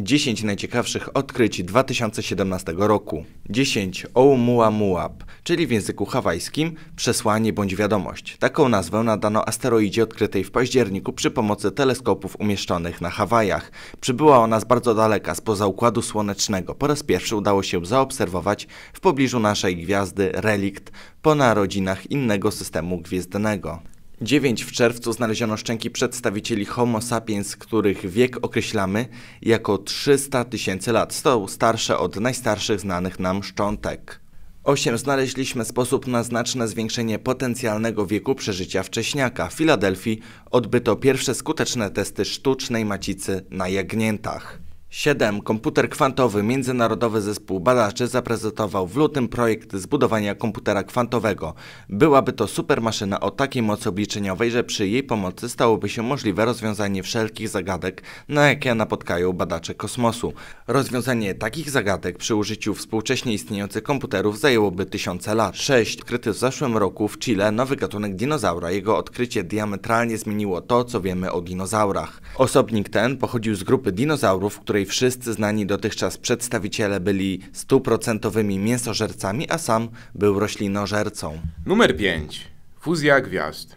10 najciekawszych odkryć 2017 roku. 10. Oumuamua, czyli w języku hawajskim przesłanie bądź wiadomość. Taką nazwę nadano asteroidzie odkrytej w październiku przy pomocy teleskopów umieszczonych na Hawajach. Przybyła ona z bardzo daleka, spoza Układu Słonecznego. Po raz pierwszy udało się zaobserwować w pobliżu naszej gwiazdy relikt po narodzinach innego systemu gwiezdnego. 9 w czerwcu znaleziono szczęki przedstawicieli Homo sapiens, których wiek określamy jako 300 tysięcy lat. Są starsze od najstarszych znanych nam szczątek. 8. Znaleźliśmy sposób na znaczne zwiększenie potencjalnego wieku przeżycia wcześniaka. W Filadelfii odbyto pierwsze skuteczne testy sztucznej macicy na jagniętach. 7. Komputer kwantowy. Międzynarodowy zespół badaczy zaprezentował w lutym projekt zbudowania komputera kwantowego. Byłaby to supermaszyna o takiej mocy obliczeniowej, że przy jej pomocy stałoby się możliwe rozwiązanie wszelkich zagadek, na jakie napotkają badacze kosmosu. Rozwiązanie takich zagadek przy użyciu współcześnie istniejących komputerów zajęłoby tysiące lat. 6. Odkryty w zeszłym roku w Chile nowy gatunek dinozaura. Jego odkrycie diametralnie zmieniło to, co wiemy o dinozaurach. Osobnik ten pochodził z grupy dinozaurów, które której wszyscy znani dotychczas przedstawiciele byli stuprocentowymi mięsożercami, a sam był roślinożercą. Numer 5. Fuzja gwiazd.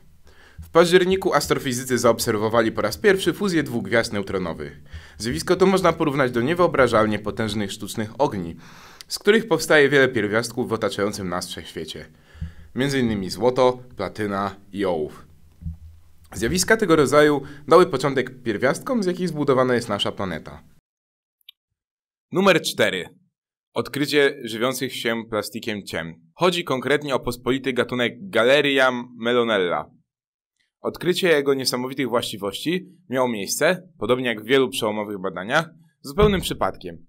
W październiku astrofizycy zaobserwowali po raz pierwszy fuzję dwóch gwiazd neutronowych. Zjawisko to można porównać do niewyobrażalnie potężnych sztucznych ogni, z których powstaje wiele pierwiastków w otaczającym nas wszechświecie. Między innymi złoto, platyna i ołów. Zjawiska tego rodzaju dały początek pierwiastkom, z jakich zbudowana jest nasza planeta. Numer 4. Odkrycie żywiących się plastikiem ciem. Chodzi konkretnie o pospolity gatunek Galeria melonella. Odkrycie jego niesamowitych właściwości miało miejsce, podobnie jak w wielu przełomowych badaniach, zupełnym przypadkiem.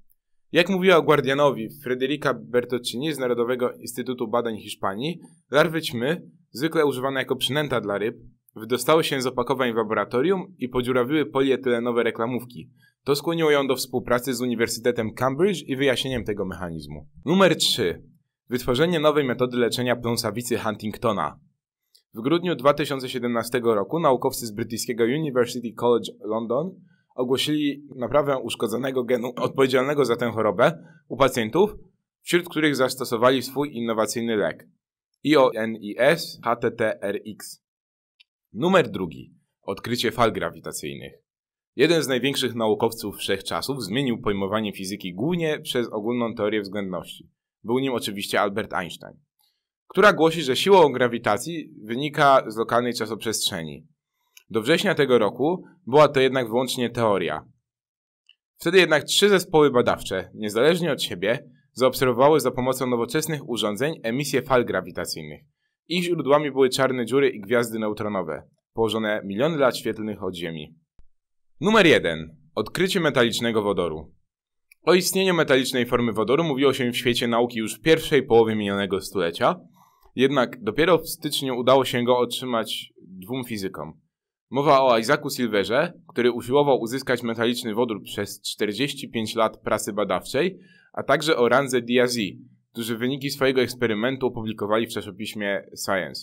Jak mówiła Guardianowi Frederica Bertocini z Narodowego Instytutu Badań Hiszpanii, larwy ćmy, zwykle używane jako przynęta dla ryb, wydostały się z opakowań w laboratorium i podziurawiły polietylenowe reklamówki, to skłoniło ją do współpracy z Uniwersytetem Cambridge i wyjaśnieniem tego mechanizmu. Numer 3. Wytworzenie nowej metody leczenia pląsawicy Huntingtona. W grudniu 2017 roku naukowcy z brytyjskiego University College London ogłosili naprawę uszkodzonego genu odpowiedzialnego za tę chorobę u pacjentów, wśród których zastosowali swój innowacyjny lek IONIS HTTRX. Numer drugi. Odkrycie fal grawitacyjnych. Jeden z największych naukowców wszechczasów zmienił pojmowanie fizyki głównie przez ogólną teorię względności. Był nim oczywiście Albert Einstein, która głosi, że siłą grawitacji wynika z lokalnej czasoprzestrzeni. Do września tego roku była to jednak wyłącznie teoria. Wtedy jednak trzy zespoły badawcze, niezależnie od siebie, zaobserwowały za pomocą nowoczesnych urządzeń emisję fal grawitacyjnych. Ich źródłami były czarne dziury i gwiazdy neutronowe, położone miliony lat świetlnych od Ziemi. Numer 1. Odkrycie metalicznego wodoru. O istnieniu metalicznej formy wodoru mówiło się w świecie nauki już w pierwszej połowie minionego stulecia, jednak dopiero w styczniu udało się go otrzymać dwóm fizykom. Mowa o Isaacu Silverze, który usiłował uzyskać metaliczny wodór przez 45 lat pracy badawczej, a także o Ranze Diazy, którzy wyniki swojego eksperymentu opublikowali w czasopiśmie Science.